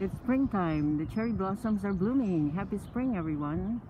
It's springtime. The cherry blossoms are blooming. Happy spring, everyone.